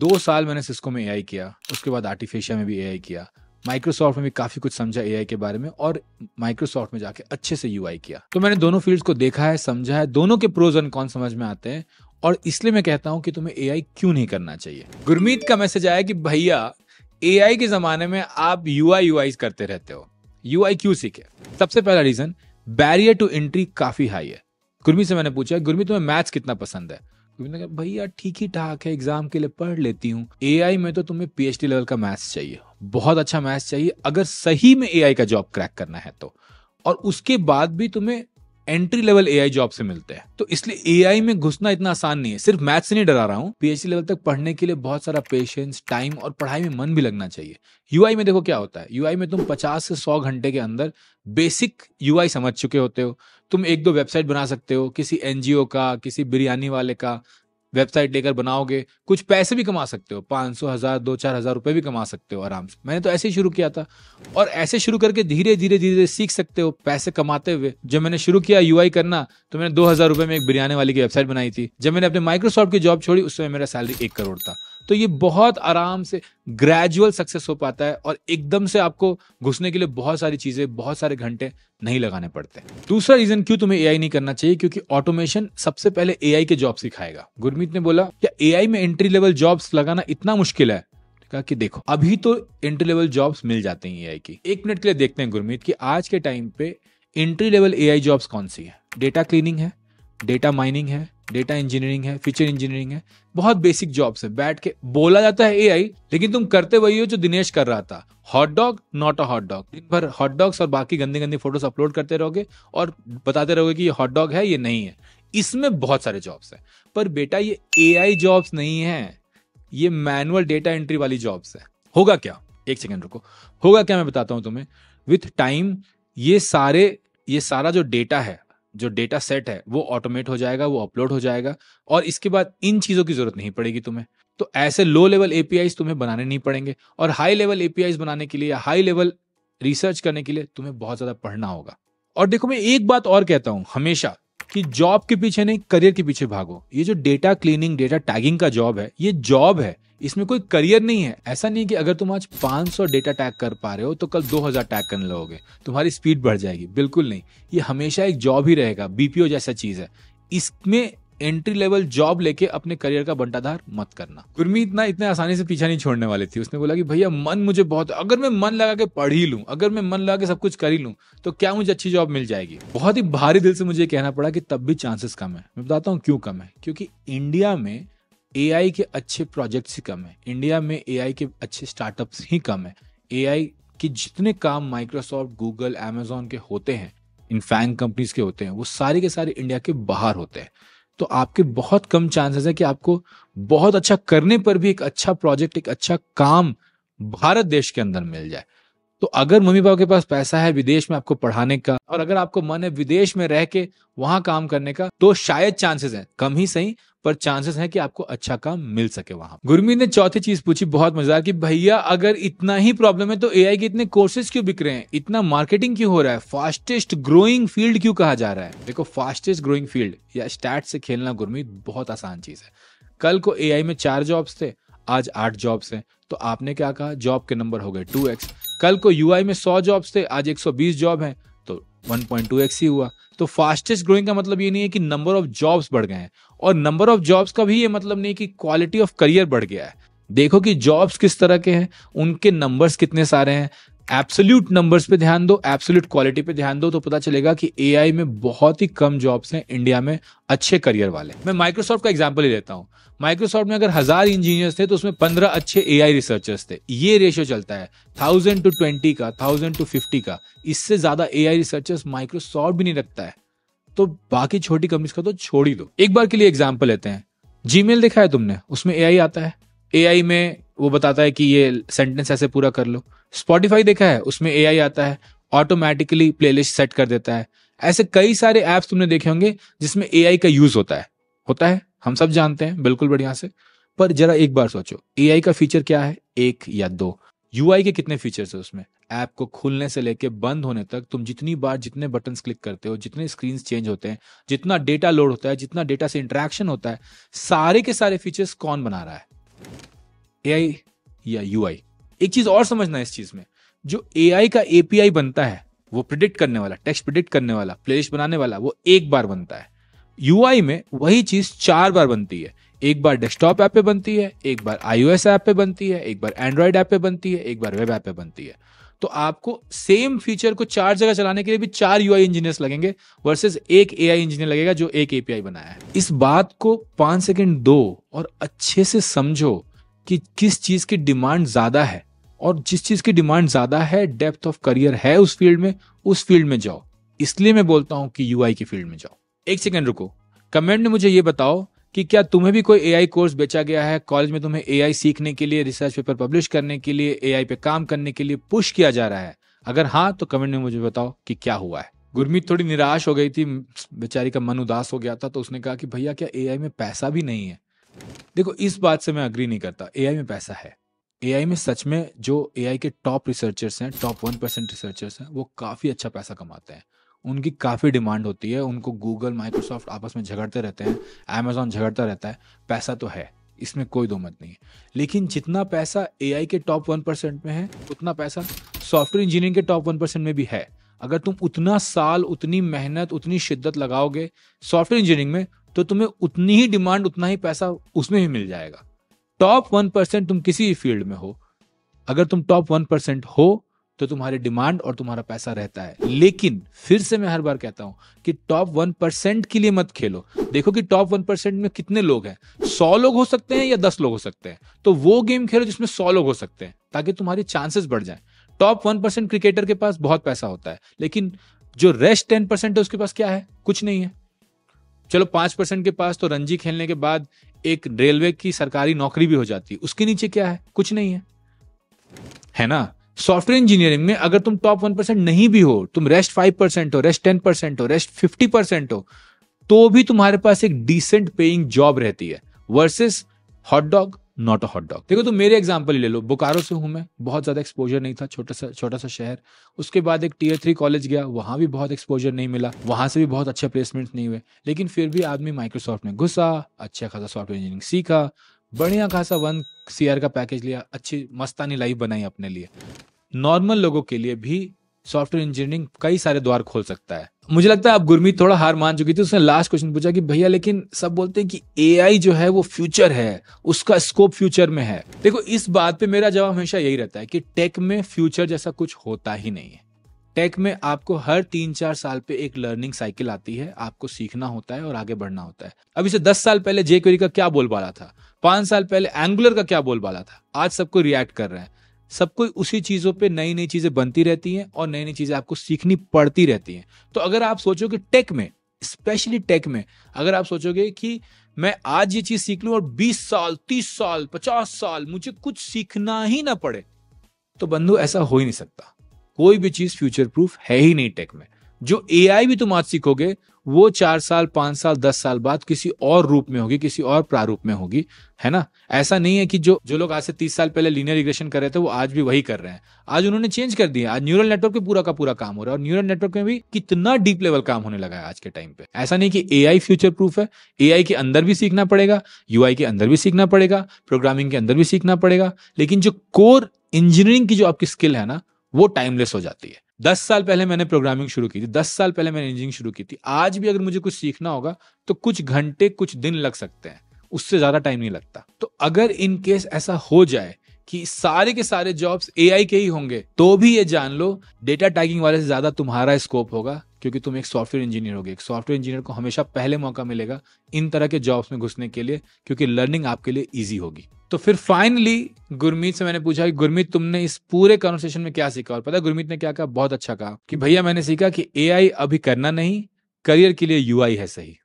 दो साल मैंने सिस्को में एआई किया उसके बाद आर्टिफिशिया में भी एआई किया माइक्रोसॉफ्ट में भी काफी कुछ समझा एआई के बारे में और माइक्रोसॉफ्ट में जाके अच्छे से यूआई किया तो मैंने दोनों फील्ड्स को देखा है समझा है दोनों के प्रोज एंड कॉन समझ में आते हैं और इसलिए मैं कहता हूं कि तुम्हें ए क्यों नहीं करना चाहिए गुरमीत का मैसेज आया कि भैया ए के जमाने में आप यू आई करते रहते हो यू क्यों सीखे सबसे पहला रीजन बैरियर टू एंट्री काफी हाई है गुरमीत से मैंने पूछा गुरमीत तुम्हें मैथ्स कितना पसंद है मैंने कहा भैया ठीक ही ठाक है एग्जाम के लिए पढ़ लेती हूँ ए में तो तुम्हें पी लेवल का मैथ्स चाहिए बहुत अच्छा मैथ्स चाहिए अगर सही में ए का जॉब क्रैक करना है तो और उसके बाद भी तुम्हें एंट्री लेवल एआई जॉब से मिलते हैं तो इसलिए एआई में घुसना इतना आसान नहीं है सिर्फ मैथ से नहीं डरा रहा हूँ पीएचडी लेवल तक पढ़ने के लिए बहुत सारा पेशेंस टाइम और पढ़ाई में मन भी लगना चाहिए यूआई में देखो क्या होता है यूआई में तुम पचास से सौ घंटे के अंदर बेसिक यूआई समझ चुके होते हो तुम एक दो वेबसाइट बना सकते हो किसी एनजीओ का किसी बिरयानी वाले का वेबसाइट लेकर बनाओगे कुछ पैसे भी कमा सकते हो पाँच सौ हज़ार दो चार हज़ार रुपये भी कमा सकते हो आराम से मैंने तो ऐसे ही शुरू किया था और ऐसे शुरू करके धीरे धीरे धीरे धीरे सीख सकते हो पैसे कमाते हुए जब मैंने शुरू किया यू करना तो मैंने दो हज़ार रुपये में एक बिरयानी वाली की वेबसाइट बनाई थी जब मैंने अपने माइक्रोसॉफ्ट की जॉब छोड़ी उस समय मेरा सैलरी एक करोड़ था तो ये बहुत आराम से ग्रेजुअल सक्सेस हो पाता है और एकदम से आपको घुसने के लिए बहुत सारी चीज़ें बहुत सारे घंटे नहीं लगाने पड़ते दूसरा रीजन क्यों तुम्हें एआई नहीं करना चाहिए क्योंकि ऑटोमेशन सबसे पहले एआई के जॉब सिखाएगा गुरमीत ने बोला क्या एआई में एंट्री लेवल जॉब्स लगाना इतना मुश्किल है तो कहा कि देखो अभी तो एंट्री लेवल जॉब्स मिल जाते हैं एआई की एक मिनट के लिए देखते हैं गुरमीत कि आज के टाइम पे एंट्री लेवल एआई जॉब्स कौन सी है डेटा क्लीनिंग है डेटा माइनिंग है डेटा इंजीनियरिंग है फीचर इंजीनियरिंग है बहुत बेसिक जॉब्स है बैठ के बोला जाता है एआई लेकिन तुम करते वही हो जो दिनेश कर रहा था hot dog not a hot dog दिन भर हॉट डॉग्स और बाकी गंदे गंदे फोटोज अपलोड करते रहोगे और बताते रहोगे कि ये हॉट डॉग है ये नहीं है इसमें बहुत सारे जॉब्स हैं पर बेटा ये ए जॉब्स नहीं है ये मैनुअल डेटा एंट्री वाली जॉब्स है होगा क्या एक सेकेंड रुको होगा क्या मैं बताता हूँ तुम्हें विथ टाइम ये सारे ये सारा जो डेटा है जो डेटा सेट है वो ऑटोमेट हो जाएगा वो अपलोड हो जाएगा और इसके बाद इन चीज़ों की ज़रूरत नहीं पड़ेगी तुम्हें तो ऐसे लो लेवल एपीआई तुम्हें बनाने नहीं पड़ेंगे और हाई लेवल एपीआई बनाने के लिए हाई लेवल रिसर्च करने के लिए तुम्हें बहुत ज़्यादा पढ़ना होगा और देखो मैं एक बात और कहता हूं हमेशा कि जॉब के पीछे नहीं करियर के पीछे भागो ये जो डेटा क्लीनिंग डेटा टैगिंग का जॉब है ये जॉब है इसमें कोई करियर नहीं है ऐसा नहीं कि अगर तुम आज 500 डेटा टैग कर पा रहे हो तो कल 2000 टैग करने लगोगे तुम्हारी स्पीड बढ़ जाएगी बिल्कुल नहीं ये हमेशा एक जॉब ही रहेगा बीपीओ जैसा चीज है इसमें एंट्री लेवल जॉब लेके अपने करियर का बंटाधार मत करना गुरमी इतना इतने आसानी से पीछा नहीं छोड़ने वाली थी उसने बोला कि भैया मन मुझे बहुत अगर मैं मन लगा के पढ़ ही लूँ अगर मैं मन लगा के सब कुछ कर ही लू तो क्या मुझे अच्छी जॉब मिल जाएगी बहुत ही भारी दिल से मुझे कहना पड़ा कि तब भी चांसेस कम है मैं बताता हूँ क्यों कम है क्योंकि इंडिया में ए के अच्छे प्रोजेक्ट्स ही कम है इंडिया में ए के अच्छे स्टार्टअप्स ही कम है आई के जितने काम माइक्रोसॉफ्ट गूगल एमेजोन के होते हैं इन फैंग कंपनीज के होते हैं वो सारे के सारे इंडिया के बाहर होते हैं तो आपके बहुत कम चांसेस है कि आपको बहुत अच्छा करने पर भी एक अच्छा प्रोजेक्ट एक अच्छा काम भारत देश के अंदर मिल जाए तो अगर मम्मी पापा के पास पैसा है विदेश में आपको पढ़ाने का और अगर आपको मन है विदेश में रह के वहां काम करने का तो शायद चांसेस हैं कम ही सही पर चांसेस हैं कि आपको अच्छा काम मिल सके वहां गुरमीत ने चौथी चीज पूछी बहुत मजेदार कि भैया अगर इतना ही प्रॉब्लम है तो एआई के इतने कोर्सेज क्यों बिक रहे हैं इतना मार्केटिंग क्यों हो रहा है फास्टेस्ट ग्रोइंग फील्ड क्यों कहा जा रहा है देखो फास्टेस्ट ग्रोइंग फील्ड या स्टैट से खेलना गुरमीत बहुत आसान चीज है कल को ए में चार जॉब्स थे आज आठ जॉब्स हैं तो आपने क्या कहा जॉब के नंबर हो गए टू एक्स कल को यूआई में 100 जॉब्स थे आज 120 जॉब हैं तो 1.2x ही हुआ तो फास्टेस्ट ग्रोइंग का मतलब ये नहीं है कि नंबर ऑफ जॉब्स बढ़ गए हैं और नंबर ऑफ जॉब्स का भी ये मतलब नहीं कि क्वालिटी ऑफ करियर बढ़ गया है देखो कि जॉब्स किस तरह के हैं उनके नंबर्स कितने सारे हैं एब्सोल्यूट नंबर्स पे ध्यान दो एब्सोल्यूट क्वालिटी पे ध्यान दो तो पता चलेगा कि ए में बहुत ही कम जॉब्स हैं इंडिया में अच्छे करियर वाले मैं माइक्रोसॉफ्ट का एग्जाम्पल ही लेता हूँ माइक्रोसॉफ्ट में अगर हजार इंजीनियर्स थे तो उसमें पंद्रह अच्छे एआई रिसर्चर्स थे ये रेशियो चलता है थाउजेंड टू ट्वेंटी का थाउजेंड टू फिफ्टी का इससे ज्यादा एआई रिसर्चर्स माइक्रोसॉफ्ट भी नहीं रखता है तो बाकी छोटी कंपनीज का तो छोड़ ही दो एक बार के लिए एग्जाम्पल लेते हैं जीमेल देखा है तुमने उसमें ए आता है ए में वो बताता है कि ये सेंटेंस ऐसे पूरा कर लो स्पॉटिफाई देखा है उसमें ए आता है ऑटोमेटिकली प्लेलिस्ट सेट कर देता है ऐसे कई सारे ऐप्स तुमने देखे होंगे जिसमें ए का यूज होता है होता है हम सब जानते हैं बिल्कुल बढ़िया से पर जरा एक बार सोचो ए का फीचर क्या है एक या दो यू के कितने फीचर्स है उसमें ऐप को खुलने से लेके बंद होने तक तुम जितनी बार जितने बटन क्लिक करते हो जितने स्क्रीन चेंज होते हैं जितना डेटा लोड होता है जितना डेटा से इंटरेक्शन होता है सारे के सारे फीचर्स कौन बना रहा है एआई या यूआई एक चीज और समझना है इस चीज में जो एआई का एपीआई बनता है वो प्रिडिक्ट करने वाला टेक्स्ट प्रिडिक्ट करने वाला प्लेलिस्ट बनाने वाला वो एक बार बनता है यूआई में वही चीज चार बार बनती है एक बार डेस्कटॉप ऐप पे बनती है एक बार आईओएस ऐप पे बनती है एक बार एंड्रॉयड ऐप पे बनती है एक बार वेब ऐप पे बनती है तो आपको सेम फीचर को चार जगह चलाने के लिए भी चार यूआई इंजीनियर्स लगेंगे वर्सेस एक एआई इंजीनियर लगेगा जो एक एपीआई बनाया है इस बात को पांच सेकंड दो और अच्छे से समझो कि किस चीज की डिमांड ज्यादा है और जिस चीज की डिमांड ज्यादा है डेप्थ ऑफ करियर है उस फील्ड में उस फील्ड में जाओ इसलिए मैं बोलता हूं कि यूआई की फील्ड में जाओ एक सेकेंड रुको कमेंट में मुझे ये बताओ कि क्या तुम्हें भी कोई एआई कोर्स बेचा गया है कॉलेज में तुम्हें एआई सीखने के लिए रिसर्च पेपर पब्लिश करने के लिए एआई पे काम करने के लिए पुश किया जा रहा है अगर हाँ तो कमेंट में मुझे बताओ कि क्या हुआ है गुरमीत थोड़ी निराश हो गई थी बेचारी का मन उदास हो गया था तो उसने कहा कि भैया क्या एआई में पैसा भी नहीं है देखो इस बात से मैं अग्री नहीं करता ए में पैसा है ए में सच में जो ए के टॉप रिसर्चर्स हैं टॉप वन परसेंट रिसर्चर्स हैं वो काफ़ी अच्छा पैसा कमाते हैं उनकी काफ़ी डिमांड होती है उनको गूगल माइक्रोसॉफ्ट आपस में झगड़ते रहते हैं अमेजोन झगड़ता रहता है पैसा तो है इसमें कोई दो मत नहीं है लेकिन जितना पैसा ए के टॉप वन परसेंट में है उतना पैसा सॉफ्टवेयर इंजीनियरिंग के टॉप वन परसेंट में भी है अगर तुम उतना साल उतनी मेहनत उतनी शिद्दत लगाओगे सॉफ्टवेयर इंजीनियरिंग में तो तुम्हें उतनी ही डिमांड उतना ही पैसा उसमें भी मिल जाएगा टॉप वन परसेंट तुम किसी भी फील्ड में हो अगर तुम टॉप वन परसेंट हो तो तुम्हारी डिमांड और तुम्हारा पैसा रहता है लेकिन फिर से मैं हर बार कहता हूं कि टॉप वन परसेंट के लिए मत खेलो देखो कि टॉप वन परसेंट में कितने लोग हैं सौ लोग हो सकते हैं या दस लोग हो सकते हैं तो वो गेम खेलो जिसमें सौ लोग हो सकते हैं ताकि तुम्हारी चांसेस बढ़ जाए टॉप वन परसेंट क्रिकेटर के पास बहुत पैसा होता है लेकिन जो रेस्ट टेन परसेंट है उसके पास क्या है कुछ नहीं है चलो पांच परसेंट के पास तो रणजी खेलने के बाद एक रेलवे की सरकारी नौकरी भी हो जाती है उसके नीचे क्या है कुछ नहीं है है ना सॉफ्टवेयर इंजीनियरिंग में अगर तुम टॉप वन परसेंट नहीं भी हो तुम रेस्ट फाइव परसेंट हो रेस्ट टेन परसेंट हो रेस्ट फिफ्टी परसेंट हो तो भी तुम्हारे पास एक डिसेंट पेइंग जॉब रहती है versus hot dog not a hot dog देखो तो मेरे एग्जाम्पल ले लो बोकारो से हूँ मैं बहुत ज़्यादा एक्सपोजर नहीं था छोटा सा छोटा सा शहर उसके बाद एक टीयर थ्री कॉलेज गया वहां भी बहुत एक्सपोजर नहीं मिला वहां से भी बहुत अच्छे प्लेसमेंट नहीं हुए लेकिन फिर भी आदमी माइक्रोसॉफ्ट में घुसा अच्छा खासा सॉफ्टवेयर इंजीनियरिंग सीखा बढ़िया खासा वन सी का पैकेज लिया अच्छी मस्तानी लाइफ बनाई अपने लिए नॉर्मल लोगों के लिए भी सॉफ्टवेयर इंजीनियरिंग कई सारे द्वार खोल सकता है मुझे लगता है अब गुरमीत थोड़ा हार मान चुकी थी उसने लास्ट क्वेश्चन पूछा कि भैया लेकिन सब बोलते हैं कि ए जो है वो फ्यूचर है उसका स्कोप फ्यूचर में है देखो इस बात पे मेरा जवाब हमेशा यही रहता है कि टेक में फ्यूचर जैसा कुछ होता ही नहीं है टेक में आपको हर तीन चार साल पे एक लर्निंग साइकिल आती है आपको सीखना होता है और आगे बढ़ना होता है अभी से दस साल पहले जेक्वेरी का क्या बोल बाला था पांच साल पहले एंगुलर का क्या बोल बाला था आज सबको रिएक्ट कर रहे हैं सब कोई उसी चीज़ों पे नई नई चीज़ें बनती रहती हैं और नई नई चीज़ें आपको सीखनी पड़ती रहती हैं तो अगर आप सोचो कि टेक में स्पेशली टेक में अगर आप सोचोगे कि मैं आज ये चीज़ सीख लू और 20 साल 30 साल 50 साल मुझे कुछ सीखना ही ना पड़े तो बंधु ऐसा हो ही नहीं सकता कोई भी चीज़ फ्यूचर प्रूफ है ही नहीं टेक में जो ए भी तुम आज सीखोगे वो चार साल पांच साल दस साल बाद किसी और रूप में होगी किसी और प्रारूप में होगी है ना ऐसा नहीं है कि जो जो लोग आज से तीस साल पहले लीनियर इग्रेशन कर रहे थे वो आज भी वही कर रहे हैं आज उन्होंने चेंज कर दिया आज न्यूरल नेटवर्क पे पूरा का पूरा काम हो रहा है और न्यूरल नेटवर्क में भी कितना डीप लेवल काम होने लगा है आज के टाइम पे ऐसा नहीं कि ए फ्यूचर प्रूफ है ए के अंदर भी सीखना पड़ेगा यू के अंदर भी सीखना पड़ेगा प्रोग्रामिंग के अंदर भी सीखना पड़ेगा लेकिन जो कोर इंजीनियरिंग की जो आपकी स्किल है ना वो टाइमलेस हो जाती है दस साल पहले मैंने प्रोग्रामिंग शुरू की थी दस साल पहले मैंने इंजीनियरिंग शुरू की थी आज भी अगर मुझे कुछ सीखना होगा तो कुछ घंटे कुछ दिन लग सकते हैं उससे ज्यादा टाइम नहीं लगता तो अगर इन केस ऐसा हो जाए कि सारे के सारे जॉब्स एआई के ही होंगे तो भी ये जान लो डेटा टैगिंग वाले से ज्यादा तुम्हारा स्कोप होगा क्योंकि तुम एक सॉफ्टवेयर इंजीनियर होगे एक सॉफ्टवेयर इंजीनियर को हमेशा पहले मौका मिलेगा इन तरह के जॉब्स में घुसने के लिए क्योंकि लर्निंग आपके लिए ईजी होगी तो फिर फाइनली गुरमीत से मैंने पूछा कि गुरमीत तुमने इस पूरे कॉन्वर्सेशन में क्या सीखा और पता गुरमीत ने क्या कहा बहुत अच्छा कहा कि भैया मैंने सीखा कि ए अभी करना नहीं करियर के लिए यू है सही